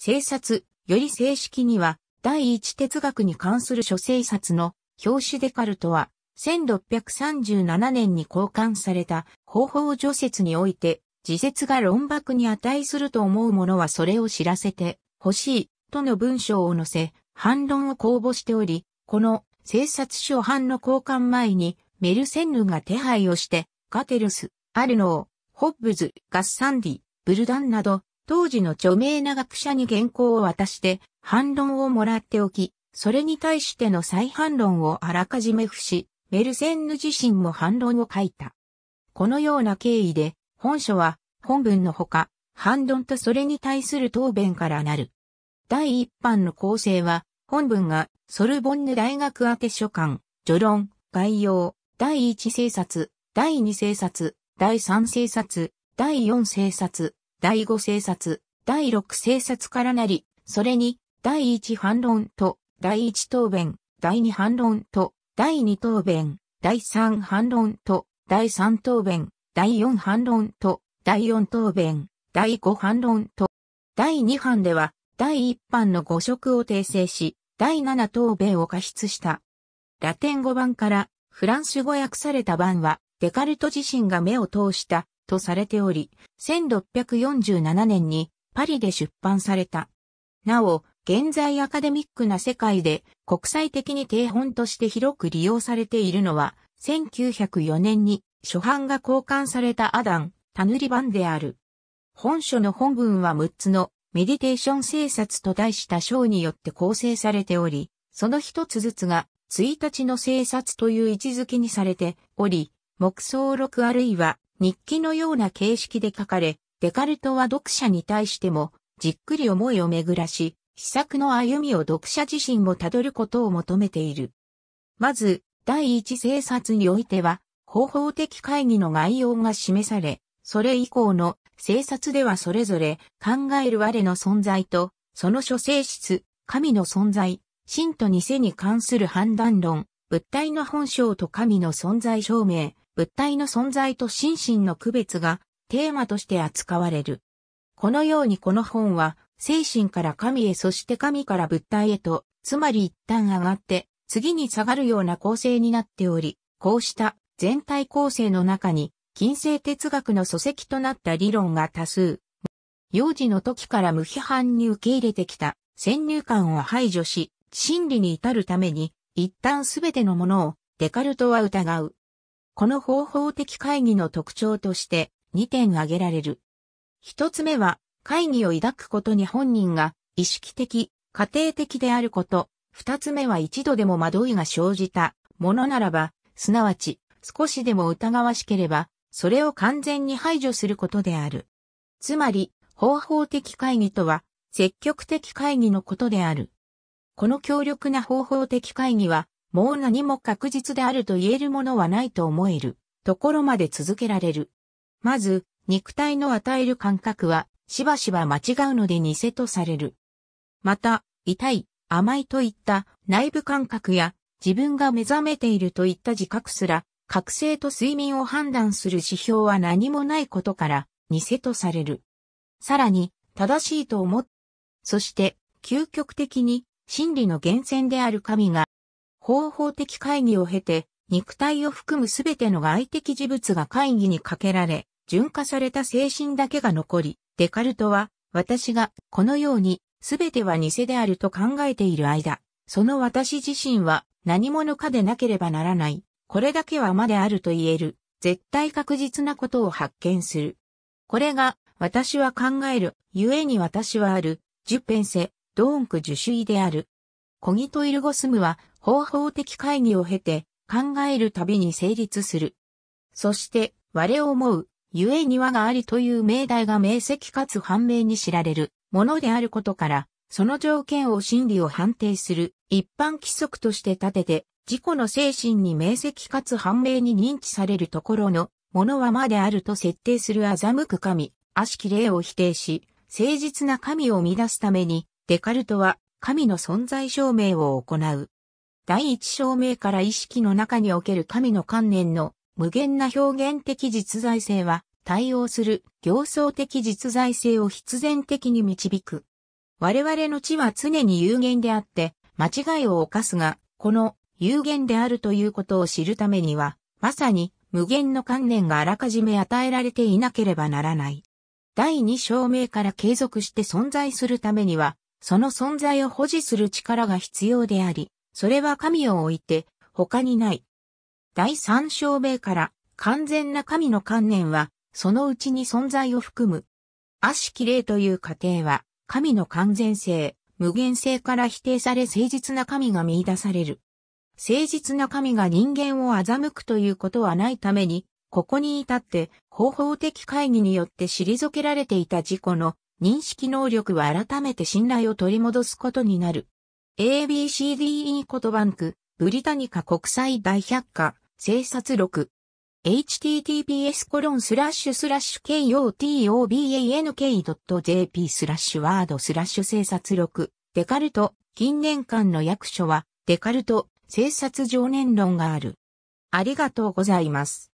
生策、より正式には、第一哲学に関する諸生策の表紙デカルトは、1637年に交換された方法除説において、自説が論博に値すると思う者はそれを知らせて欲しいとの文章を載せ、反論を公募しており、この生策書版の交換前にメルセンヌが手配をして、ガテルス、アルノー、ホッブズ、ガッサンディ、ブルダンなど当時の著名な学者に原稿を渡して反論をもらっておき、それに対しての再反論をあらかじめ付し、メルセンヌ自身も反論を書いた。このような経緯で、本書は本文のほか、反論とそれに対する答弁からなる。第一版の構成は、本文がソルボンヌ大学宛て書簡、序論、概要、第一政策、第二政策、第三政策、第四政策、第五政策、第六政策からなり、それに、第一反論と、第一答弁、第二反論と、第二答弁、第三反論と、第三答弁、第四反論と、第四答弁、第五反論と、第二版では、第一版の語色を訂正し、第七答弁を過失した。ラテン語版からフランス語訳された版は、デカルト自身が目を通したとされており、1647年にパリで出版された。なお、現在アカデミックな世界で国際的に定本として広く利用されているのは、1904年に初版が交換されたアダン、タヌリ版である。本書の本文は6つのメディテーション制作と題した章によって構成されており、その一つずつが1日の制作という位置づけにされており、目想録あるいは日記のような形式で書かれ、デカルトは読者に対しても、じっくり思いを巡らし、施策の歩みを読者自身もたどることを求めている。まず、第一政策においては、方法的会議の概要が示され、それ以降の政策ではそれぞれ考える我の存在と、その諸性質、神の存在、真と偽に関する判断論、物体の本性と神の存在証明、物体の存在と心身の区別がテーマとして扱われる。このようにこの本は、精神から神へそして神から物体へと、つまり一旦上がって、次に下がるような構成になっており、こうした全体構成の中に、近世哲学の礎石となった理論が多数。幼児の時から無批判に受け入れてきた先入観を排除し、真理に至るために、一旦すべてのものをデカルトは疑う。この方法的会議の特徴として2点挙げられる。1つ目は、会議を抱くことに本人が意識的、過程的であること。2つ目は一度でも惑いが生じたものならば、すなわち少しでも疑わしければ、それを完全に排除することである。つまり、方法的会議とは、積極的会議のことである。この強力な方法的会議は、もう何も確実であると言えるものはないと思える、ところまで続けられる。まず、肉体の与える感覚は、しばしば間違うので偽とされる。また、痛い、甘いといった内部感覚や、自分が目覚めているといった自覚すら、覚醒と睡眠を判断する指標は何もないことから、偽とされる。さらに、正しいと思っ、そして、究極的に、真理の源泉である神が、方法的会議を経て、肉体を含むすべての外的事物が会議にかけられ、純化された精神だけが残り、デカルトは、私がこのように全ては偽であると考えている間、その私自身は何者かでなければならない、これだけはまであると言える、絶対確実なことを発見する。これが、私は考える、故に私はある、ジュペンセ、ドーンク樹意である。コギトイルゴスムは、方法的会議を経て、考えるたびに成立する。そして、我を思う、ゆえに我がありという命題が明晰かつ判明に知られるものであることから、その条件を真理を判定する一般規則として立てて、自己の精神に明晰かつ判明に認知されるところのものはまであると設定する欺く神、悪しき霊を否定し、誠実な神を乱すために、デカルトは神の存在証明を行う。第一証明から意識の中における神の観念の無限な表現的実在性は対応する形相的実在性を必然的に導く。我々の知は常に有限であって、間違いを犯すが、この有限であるということを知るためには、まさに無限の観念があらかじめ与えられていなければならない。第二証明から継続して存在するためには、その存在を保持する力が必要であり、それは神を置いて他にない。第三章米から完全な神の観念は、そのうちに存在を含む。悪しき霊という過程は、神の完全性、無限性から否定され誠実な神が見出される。誠実な神が人間を欺くということはないために、ここに至って方法的会議によって退けられていた自己の認識能力は改めて信頼を取り戻すことになる。ABCDE ことバンク、ブリタニカ国際大百科、生殺録。https コロンスラッシュスラッシュ kotobank.jp スラッシュワードスラッシュ生殺録。デカルト、近年間の役所は、デカルト、生殺常年論がある。ありがとうございます。